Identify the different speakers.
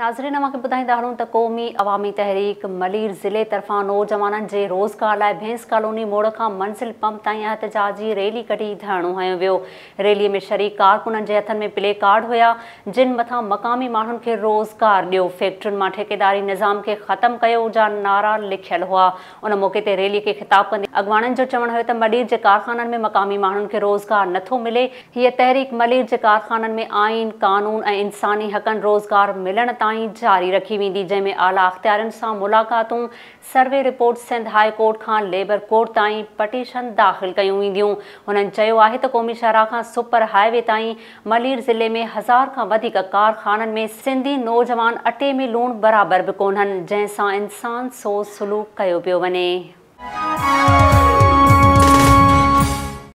Speaker 1: नाज़रीना मूंखे ॿुधाईंदा हलूं त क़ौमी अवामी तहरीक मलीर ज़िले तर्फ़ां नौजवाननि जे रोज़गार लाइ भेंस कॉलोनी मोड़ खां मंज़िल पंप ताईं एतिजाज जी रैली कढी धरणो हुयो वियो रैलीअ में शरीक़ कारकुननि जे हथनि में प्ले कार्ड हुया जिन मथां मक़ामी माण्हुनि खे रोज़गार ॾियो फैक्ट्रियुनि मां ठेकेदारी निज़ाम खे ख़तमु कयो जा नारा लिखियलु हुआ उन मौक़े ते रैलीअ खे ख़िताबु कंदी अॻुवाणनि जो चवणु हुयो त मलीर जे कारखाननि में मक़ामी माण्हुनि खे रोज़गार नथो मिले हीअ तहरीक मलीर जे कारखाननि में आइन क़ानून ऐं इंसानी हक़नि रोज़गार मिलण तां ताईं जारी रखी वेंदी जंहिंमें आला अख़्तियारनि सां मुलाक़ातूं survey report Sindh high court खां लेबर कोर्ट ताईं पटिशन दाख़िल कयूं वेंदियूं हुननि चयो आहे त क़ौमी शराह खां सुपर हाईवे ताईं मलीर ज़िले में हज़ार खां वधीक कारखाननि में सिंधी नौजवान अटे में लूण बराबरि बि कोन्हनि जंहिं इंसान सो सलूक कयो पियो वञे